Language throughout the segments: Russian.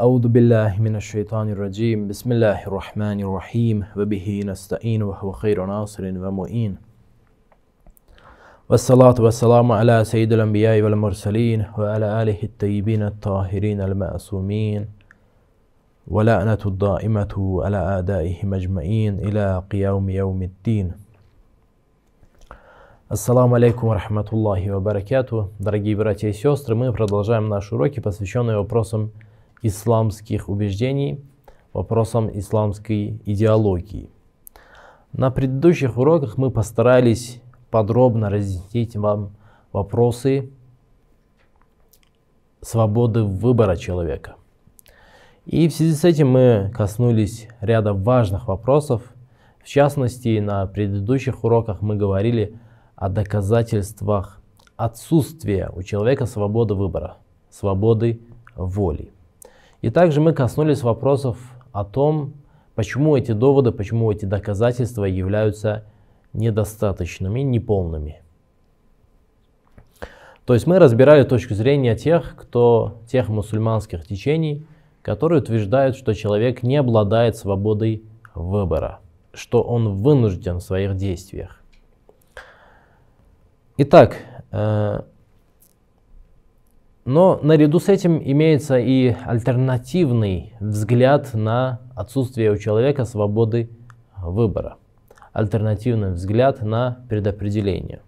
أعوذ بالله من الشيطان الرجيم بسم الله الرحمن الرحيم وبه نستعين وهو خير ناصر ومؤين والصلاة والسلام على سيد الأنبياء والمرسلين وعلى آله الطيبين الطاهرين المعصومين ولعنة الدائمة على أعدائه مجمعين إلى قيام يوم الدين Ассаламу алейкум рахматуллахи ва баракату. Дорогие братья и сестры, мы продолжаем наши уроки, посвященные вопросам исламских убеждений, вопросам исламской идеологии. На предыдущих уроках мы постарались подробно разъяснить вам вопросы свободы выбора человека. И в связи с этим мы коснулись ряда важных вопросов. В частности, на предыдущих уроках мы говорили о доказательствах отсутствия у человека свободы выбора, свободы воли. И также мы коснулись вопросов о том, почему эти доводы, почему эти доказательства являются недостаточными, неполными. То есть мы разбирали точку зрения тех, кто, тех мусульманских течений, которые утверждают, что человек не обладает свободой выбора, что он вынужден в своих действиях. Итак, э, но наряду с этим имеется и альтернативный взгляд на отсутствие у человека свободы выбора, альтернативный взгляд на предопределение.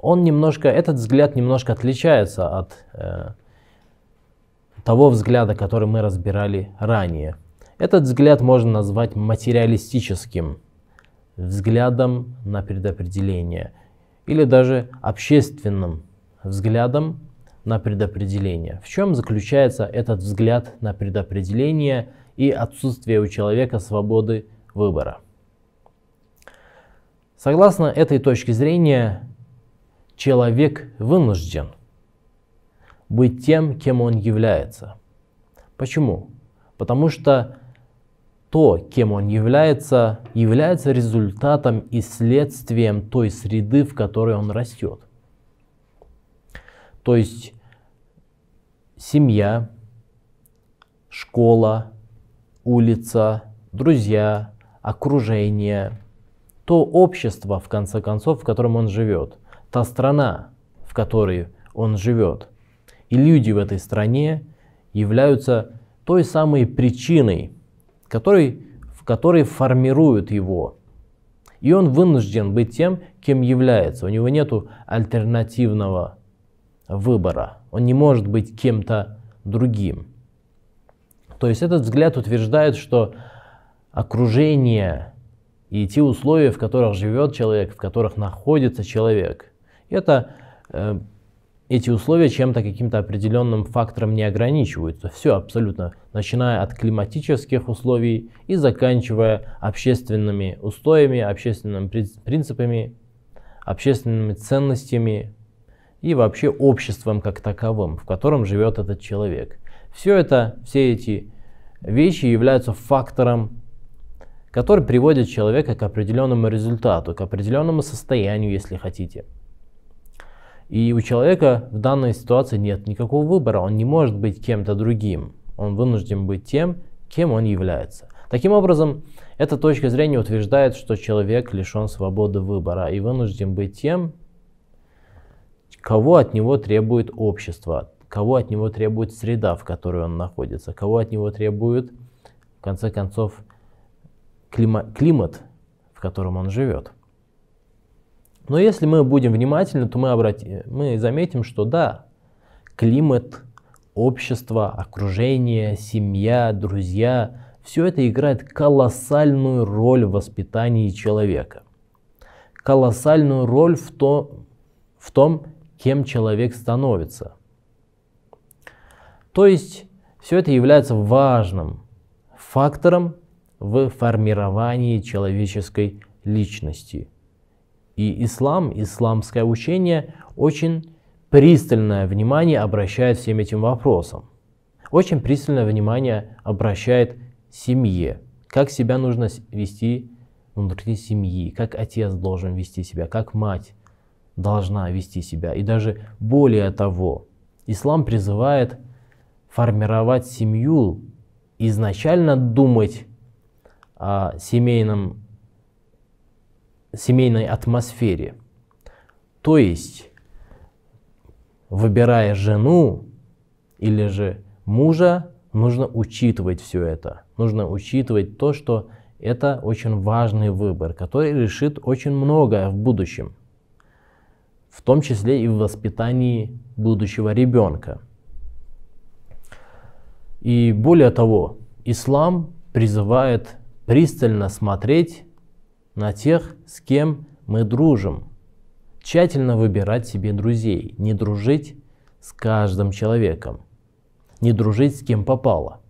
Он немножко, этот взгляд немножко отличается от э, того взгляда, который мы разбирали ранее. Этот взгляд можно назвать материалистическим взглядом на предопределение или даже общественным взглядом на предопределение. В чем заключается этот взгляд на предопределение и отсутствие у человека свободы выбора? Согласно этой точке зрения, человек вынужден быть тем, кем он является. Почему? Потому что то, кем он является, является результатом и следствием той среды, в которой он растет. То есть семья, школа, улица, друзья, окружение, то общество, в конце концов, в котором он живет, та страна, в которой он живет. И люди в этой стране являются той самой причиной, который, в которой формируют его. И он вынужден быть тем, кем является. У него нет альтернативного выбора. Он не может быть кем-то другим. То есть этот взгляд утверждает, что окружение и те условия, в которых живет человек, в которых находится человек, это э, эти условия чем-то каким-то определенным фактором не ограничиваются. Все абсолютно, начиная от климатических условий и заканчивая общественными устоями, общественными принципами, общественными ценностями, и вообще обществом как таковым, в котором живет этот человек. Все это, все эти вещи являются фактором, который приводит человека к определенному результату, к определенному состоянию, если хотите. И у человека в данной ситуации нет никакого выбора, он не может быть кем-то другим, он вынужден быть тем, кем он является. Таким образом, эта точка зрения утверждает, что человек лишен свободы выбора и вынужден быть тем, кого от него требует общество, кого от него требует среда, в которой он находится, кого от него требует, в конце концов, клима климат, в котором он живет. Но если мы будем внимательны, то мы, обрати, мы заметим, что да, климат, общество, окружение, семья, друзья, все это играет колоссальную роль в воспитании человека. Колоссальную роль в, то, в том, кем человек становится. То есть все это является важным фактором в формировании человеческой личности. И ислам, исламское учение очень пристальное внимание обращает всем этим вопросам. Очень пристальное внимание обращает семье. Как себя нужно вести внутри семьи, как отец должен вести себя, как мать, должна вести себя. И даже более того, ислам призывает формировать семью, изначально думать о семейном, семейной атмосфере. То есть, выбирая жену или же мужа, нужно учитывать все это. Нужно учитывать то, что это очень важный выбор, который решит очень многое в будущем в том числе и в воспитании будущего ребенка. И более того, ислам призывает пристально смотреть на тех, с кем мы дружим, тщательно выбирать себе друзей, не дружить с каждым человеком, не дружить с кем попало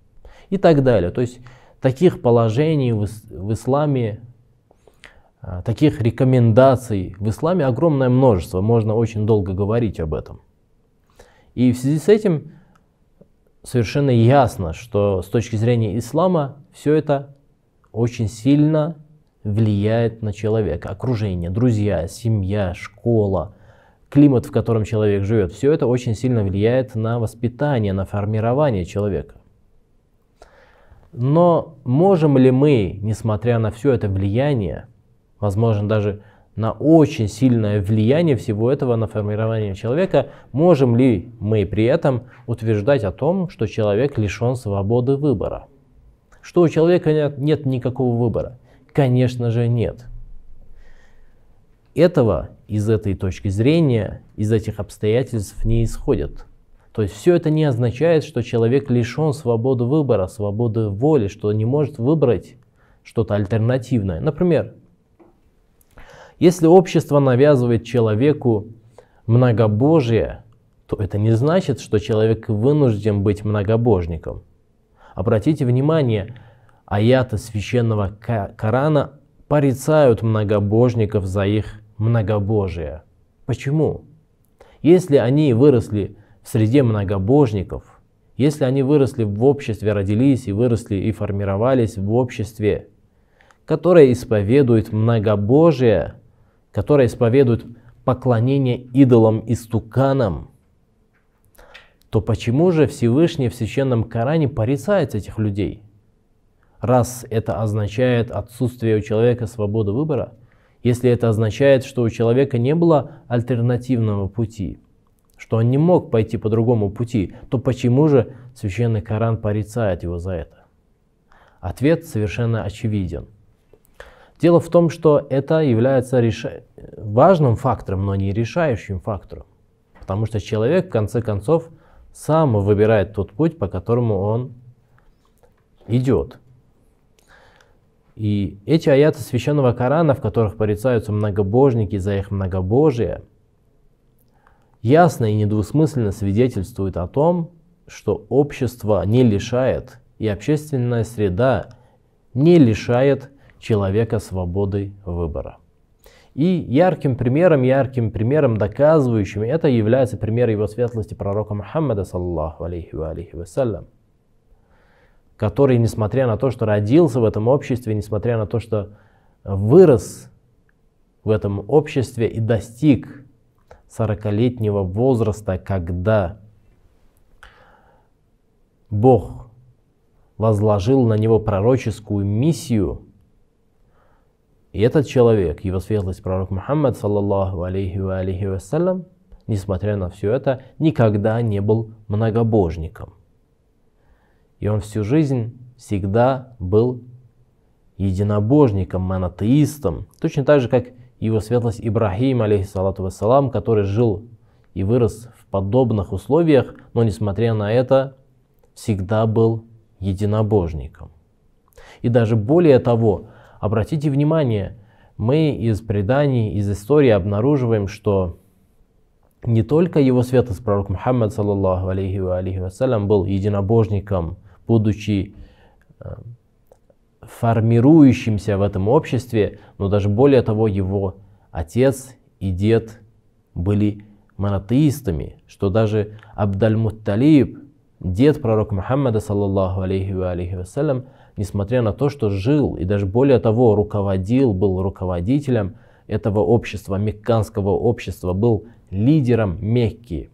и так далее. То есть таких положений в исламе а, таких рекомендаций в исламе огромное множество, можно очень долго говорить об этом. И в связи с этим совершенно ясно, что с точки зрения ислама все это очень сильно влияет на человека. Окружение, друзья, семья, школа, климат, в котором человек живет, все это очень сильно влияет на воспитание, на формирование человека. Но можем ли мы, несмотря на все это влияние, возможно, даже на очень сильное влияние всего этого на формирование человека, можем ли мы при этом утверждать о том, что человек лишен свободы выбора? Что у человека нет, нет никакого выбора? Конечно же нет. Этого из этой точки зрения, из этих обстоятельств не исходит. То есть все это не означает, что человек лишен свободы выбора, свободы воли, что не может выбрать что-то альтернативное. Например, если общество навязывает человеку многобожие, то это не значит, что человек вынужден быть многобожником. Обратите внимание, аяты священного Корана порицают многобожников за их многобожие. Почему? Если они выросли в среде многобожников, если они выросли в обществе, родились и выросли и формировались в обществе, которое исповедует многобожие, которые исповедуют поклонение идолам и стуканам, то почему же Всевышний в Священном Коране порицает этих людей? Раз это означает отсутствие у человека свободы выбора, если это означает, что у человека не было альтернативного пути, что он не мог пойти по другому пути, то почему же Священный Коран порицает его за это? Ответ совершенно очевиден – Дело в том, что это является реша... важным фактором, но не решающим фактором. Потому что человек, в конце концов, сам выбирает тот путь, по которому он идет. И эти аяты священного Корана, в которых порицаются многобожники за их многобожие, ясно и недвусмысленно свидетельствуют о том, что общество не лишает и общественная среда не лишает человека свободой выбора. И ярким примером, ярким примером, доказывающим это является пример его светлости пророка Мухаммада, саллаху алейхи ва алейхи вассалям, который, несмотря на то, что родился в этом обществе, несмотря на то, что вырос в этом обществе и достиг 40-летнего возраста, когда Бог возложил на него пророческую миссию – и этот человек, его светлость пророк Мухаммад, саллаллаху алейхи ва алейхи вассалям, несмотря на все это, никогда не был многобожником. И он всю жизнь всегда был единобожником, монотеистом, точно так же, как его светлость Ибрахим, алейхиссалату вассалам, который жил и вырос в подобных условиях, но, несмотря на это, всегда был единобожником. И даже более того, Обратите внимание, мы из преданий, из истории обнаруживаем, что не только его святость пророк Мухаммад, саллаллаху алейхи ва алейхи вассалям, был единобожником, будучи э, формирующимся в этом обществе, но даже более того, его отец и дед были монотеистами, что даже Абдальмутталиб, дед пророка Мухаммада, саллаллаху алейхи ва алейхи вассалям, несмотря на то, что жил и даже более того руководил, был руководителем этого общества, мекканского общества, был лидером Мекки.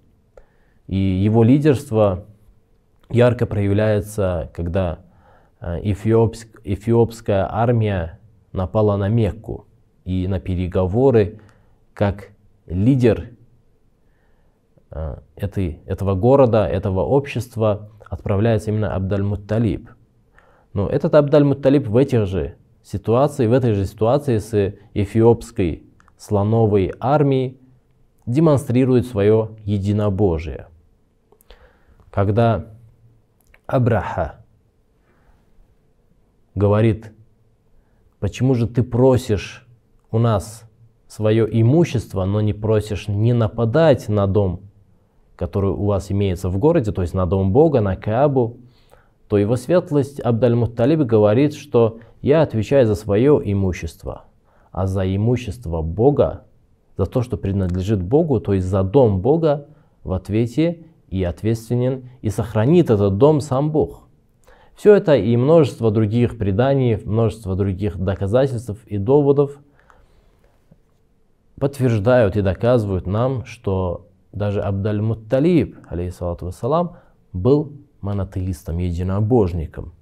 И его лидерство ярко проявляется, когда а, эфиопск, эфиопская армия напала на Мекку и на переговоры как лидер Э, этой, этого города, этого общества отправляется именно Абдаль-Мутталиб. Но этот Абдаль-Мутталиб в этих же ситуациях в этой же ситуации с эфиопской слоновой армией демонстрирует свое единобожие. Когда Абраха говорит, почему же ты просишь у нас свое имущество, но не просишь не нападать на дом который у вас имеется в городе, то есть на Дом Бога, на Каабу, то его светлость Абдаль-Мутталиб говорит, что я отвечаю за свое имущество, а за имущество Бога, за то, что принадлежит Богу, то есть за дом Бога, в ответе и ответственен, и сохранит этот дом сам Бог. Все это и множество других преданий, множество других доказательств и доводов подтверждают и доказывают нам, что даже Абдаль-Мутталиб, алейхиссалату вассалам, был монотеистом, единобожником.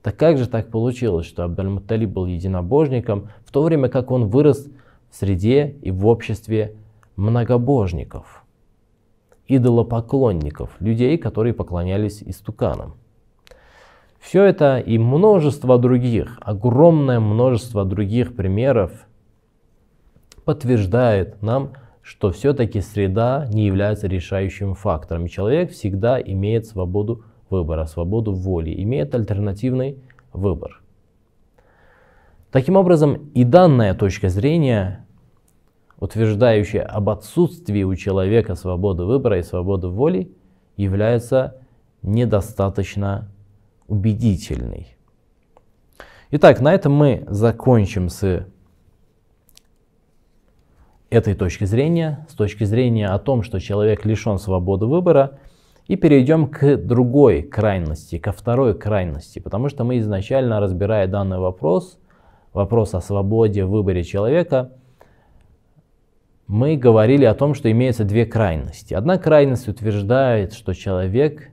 Так как же так получилось, что Абдаль-Мутталиб был единобожником, в то время как он вырос в среде и в обществе многобожников, идолопоклонников, людей, которые поклонялись истуканам? Все это и множество других, огромное множество других примеров подтверждает нам, что все-таки среда не является решающим фактором. человек всегда имеет свободу выбора, свободу воли, имеет альтернативный выбор. Таким образом, и данная точка зрения, утверждающая об отсутствии у человека свободы выбора и свободы воли, является недостаточно убедительной. Итак, на этом мы закончим с этой точки зрения, с точки зрения о том, что человек лишен свободы выбора, и перейдем к другой крайности, ко второй крайности, потому что мы изначально, разбирая данный вопрос, вопрос о свободе в выборе человека, мы говорили о том, что имеются две крайности. Одна крайность утверждает, что человек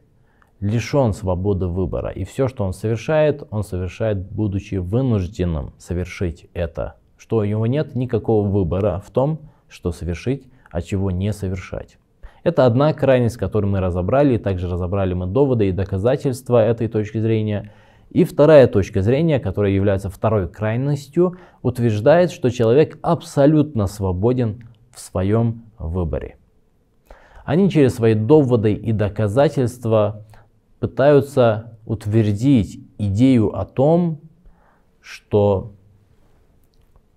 лишен свободы выбора, и все, что он совершает, он совершает, будучи вынужденным совершить это что у него нет никакого выбора в том, что совершить, а чего не совершать. Это одна крайность, которую мы разобрали, и также разобрали мы доводы и доказательства этой точки зрения. И вторая точка зрения, которая является второй крайностью, утверждает, что человек абсолютно свободен в своем выборе. Они через свои доводы и доказательства пытаются утвердить идею о том, что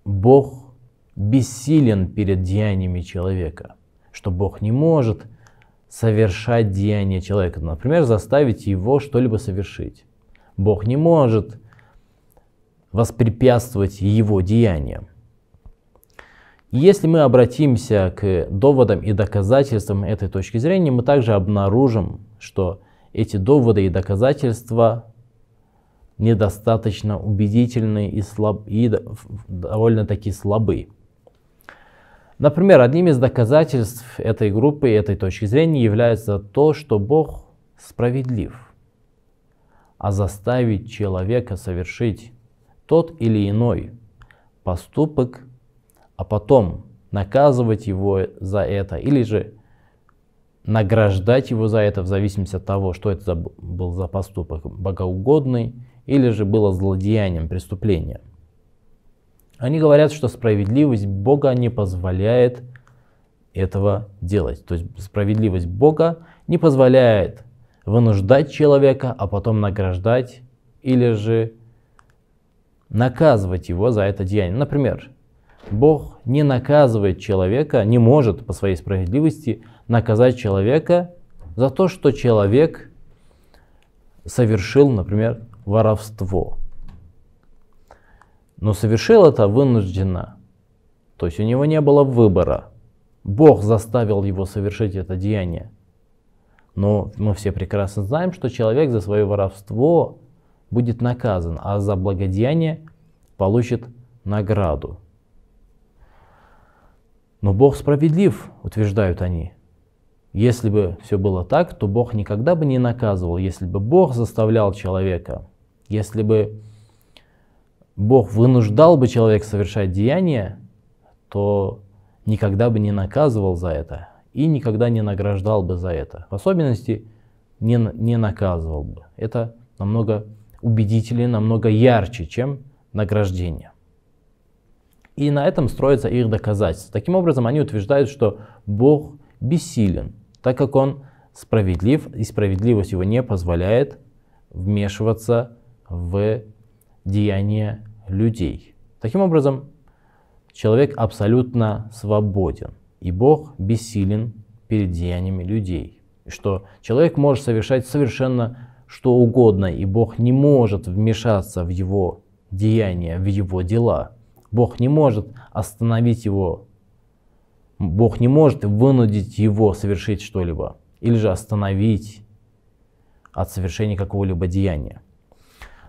Бог бессилен перед деяниями человека, что Бог не может совершать деяние человека, например, заставить его что-либо совершить. Бог не может воспрепятствовать его деяниям. Если мы обратимся к доводам и доказательствам этой точки зрения, мы также обнаружим, что эти доводы и доказательства недостаточно убедительны и, слаб, и довольно-таки слабы. Например, одним из доказательств этой группы и этой точки зрения является то, что Бог справедлив, а заставить человека совершить тот или иной поступок, а потом наказывать его за это или же награждать его за это в зависимости от того, что это за, был за поступок, богоугодный или же было злодеянием преступления. Они говорят, что справедливость Бога не позволяет этого делать. То есть справедливость Бога не позволяет вынуждать человека, а потом награждать или же наказывать его за это деяние. Например, Бог не наказывает человека, не может по своей справедливости наказать человека за то, что человек совершил, например, воровство. Но совершил это вынужденно. То есть у него не было выбора. Бог заставил его совершить это деяние. Но мы все прекрасно знаем, что человек за свое воровство будет наказан, а за благодеяние получит награду. Но Бог справедлив, утверждают они. Если бы все было так, то Бог никогда бы не наказывал, если бы Бог заставлял человека если бы Бог вынуждал бы человека совершать деяния, то никогда бы не наказывал за это и никогда не награждал бы за это. В особенности не, не наказывал бы. Это намного убедительнее, намного ярче, чем награждение. И на этом строится их доказательство. Таким образом, они утверждают, что Бог бессилен, так как Он справедлив, и справедливость Его не позволяет вмешиваться в деяния людей. Таким образом, человек абсолютно свободен, и Бог бессилен перед деяниями людей. И что человек может совершать совершенно что угодно, и Бог не может вмешаться в его деяния, в его дела. Бог не может остановить его, Бог не может вынудить его совершить что-либо, или же остановить от совершения какого-либо деяния.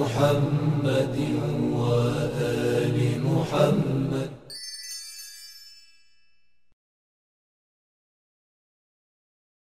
محمد وآل محمد